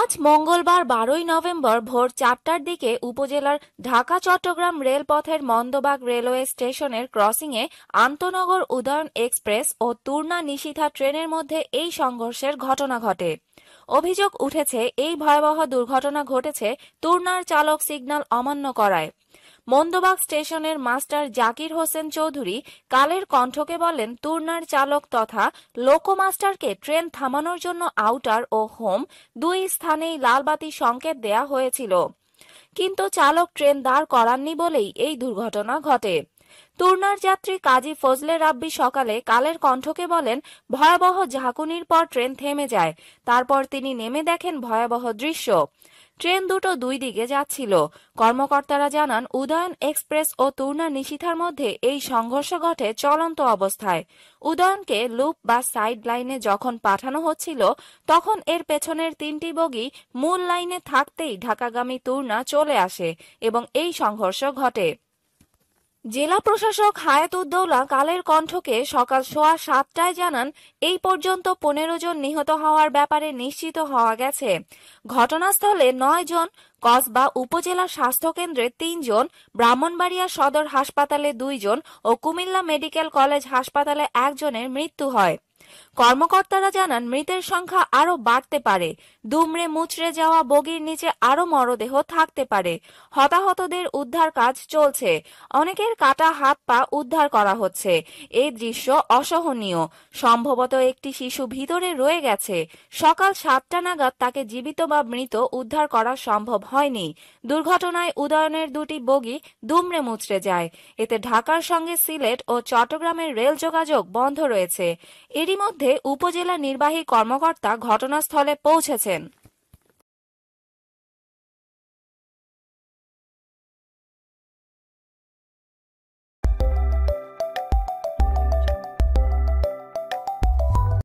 আজ মঙ্গলবার বারোই নভেম্বর ভোর চারটার দিকে উপজেলার ঢাকা চট্টগ্রাম রেলপথের মন্দবাগ রেলওয়ে স্টেশনের ক্রসিংয়ে আন্তনগর উদয়ন এক্সপ্রেস ও তূর্ণা নিশিথা ট্রেনের মধ্যে এই সংঘর্ষের ঘটনা ঘটে অভিযোগ উঠেছে এই ভয়াবহ দুর্ঘটনা ঘটেছে তুর্নার চালক সিগন্যাল অমান্য করায় মন্দবাগ স্টেশনের মাস্টার জাকির হোসেন চৌধুরী কালের কণ্ঠকে বলেন তুর্নার চালক তথা লোকো মাস্টারকে ট্রেন থামানোর জন্য আউটার ও হোম দুই স্থানেই লালবাতি সংকেত দেয়া হয়েছিল কিন্তু চালক ট্রেন দাঁড় করাননি বলেই এই দুর্ঘটনা ঘটে তুর্নার যাত্রী কাজী ফজলে রাব্বি সকালে কালের কণ্ঠকে বলেন ভয়াবহ ঝাঁকুনির পর ট্রেন থেমে যায় তারপর তিনি নেমে দেখেন ভয়াবহ দৃশ্য ট্রেন দুটো দুই দিকে যাচ্ছিল কর্মকর্তারা জানান উদয়ন এক্সপ্রেস ও তুর্ণা নিশিথার মধ্যে এই সংঘর্ষ ঘটে চলন্ত অবস্থায় উদয়নকে লুপ বা সাইড লাইনে যখন পাঠানো হচ্ছিল তখন এর পেছনের তিনটি বগি মূল লাইনে থাকতেই ঢাকাগামী তুর্না চলে আসে এবং এই সংঘর্ষ ঘটে জেলা প্রশাসক হায়াতুদ্দৌলা কালের কণ্ঠকে সকাল সোয়া সাতটায় জানান এই পর্যন্ত পনেরো জন নিহত হওয়ার ব্যাপারে নিশ্চিত হওয়া গেছে ঘটনাস্থলে নয় জন কসবা উপজেলা স্বাস্থ্য কেন্দ্রে তিনজন ব্রাহ্মণবাড়িয়া সদর হাসপাতালে দুইজন ও কুমিল্লা মেডিকেল কলেজ হাসপাতালে একজনের মৃত্যু হয় কর্মকর্তারা জানান মৃতের সংখ্যা আরও বাড়তে পারে দুমড়ে মুচড়ে যাওয়া বগির নিচে আরও মরদেহ থাকতে পারে হতাহতদের উদ্ধার কাজ চলছে অনেকের কাটা হাত পা উদ্ধার করা হচ্ছে এই দৃশ্য অসহনীয় সম্ভবত একটি শিশু ভিতরে রয়ে গেছে সকাল সাতটা নাগাদ তাকে জীবিত বা মৃত উদ্ধার করা সম্ভব হয়নি দুর্ঘটনায় উদয়নের দুটি বগি দুমড়ে মুচড়ে যায় এতে ঢাকার সঙ্গে সিলেট ও চট্টগ্রামের রেল যোগাযোগ বন্ধ রয়েছে এরই মধ্যে মধ্যে উপজেলা নির্বাহী কর্মকর্তা ঘটনাস্থলে পৌঁছেছেন